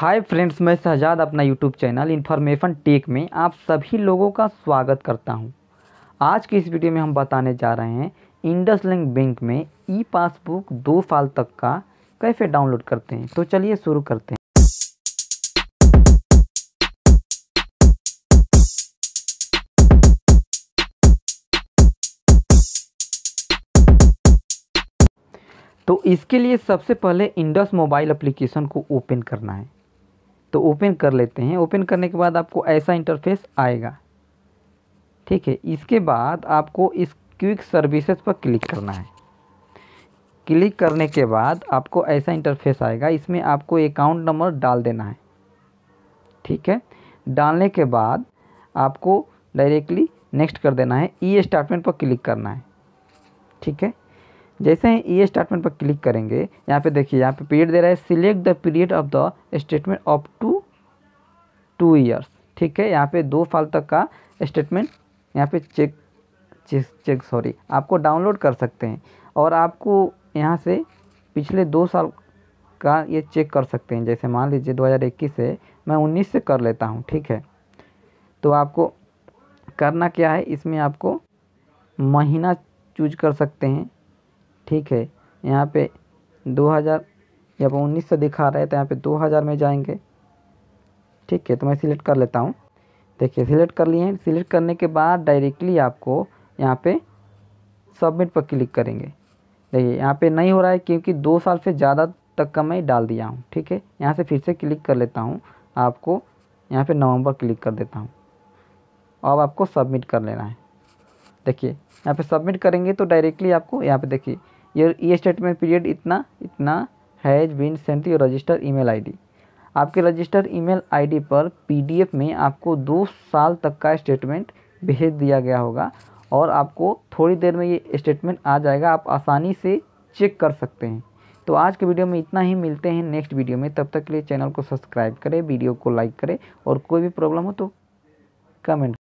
Hi friends मैं शहजाद अपना YouTube channel information take में आप सभी लोगों का स्वागत करता हूं। आज की इस वीडियो में हम बताने जा रहे हैं इंडस लिंक बैंक में ई पासबुक दो साल तक का कैसे डाउनलोड करते हैं तो चलिए शुरू करते हैं तो इसके लिए सबसे पहले इंडस मोबाइल एप्लीकेशन को ओपन करना है तो ओपन कर लेते हैं ओपन करने के बाद आपको ऐसा इंटरफेस आएगा ठीक है इसके बाद आपको इस क्विक सर्विसेज पर क्लिक करना है क्लिक करने के बाद आपको ऐसा इंटरफेस आएगा इसमें आपको अकाउंट नंबर डाल देना है ठीक है डालने के बाद आपको डायरेक्टली नेक्स्ट कर देना है ई e स्टेटमेंट पर क्लिक करना है ठीक है जैसे ही ई स्टेटमेंट पर क्लिक करेंगे यहाँ पे देखिए यहाँ पे पीरियड दे रहा है select the period of the statement up to two years ठीक है यहाँ पे दो साल तक का स्टेटमेंट यहाँ पे चेक चेक चेक सॉरी आपको डाउनलोड कर सकते हैं और आपको यहाँ से पिछले दो साल का ये चेक कर सकते हैं जैसे मान लीजिए इक्कीस से मैं उन्नीस से कर लेता हूँ ठीक है तो आपको करना क्या है इसमें आपको महीना चूज कर सकते हैं ठीक है यहाँ पे 2000 या वो उन्नीस सौ दिखा रहे तो यहाँ पे 2000 में जाएंगे ठीक है तो मैं सिलेक्ट कर लेता हूँ देखिए सिलेक्ट कर लिए हैं सिलेक्ट करने के बाद डायरेक्टली आपको यहाँ पे सबमिट पर क्लिक करेंगे देखिए यहाँ पे नहीं हो रहा है क्योंकि दो साल से ज़्यादा तक का मैं डाल दिया हूँ ठीक है यहाँ से फिर से क्लिक कर लेता हूँ आपको यहाँ पर नवम्बर क्लिक कर देता हूँ अब आपको सबमिट कर लेना है देखिए यहाँ पे सबमिट करेंगे तो डायरेक्टली आपको यहाँ पे देखिए ये ये स्टेटमेंट पीरियड इतना इतना has been sent your register email ID आपके रजिस्टर ईमेल आईडी पर पीडीएफ में आपको दो साल तक का स्टेटमेंट भेज दिया गया होगा और आपको थोड़ी देर में ये स्टेटमेंट आ जाएगा आप आसानी से चेक कर सकते हैं तो आज के वीडियो में इतना ही मिलते हैं नेक्स्ट वीडियो में तब तक के लिए चैनल को सब्सक्राइब करें वीडियो को लाइक करें और कोई भी प्रॉब्लम हो तो कमेंट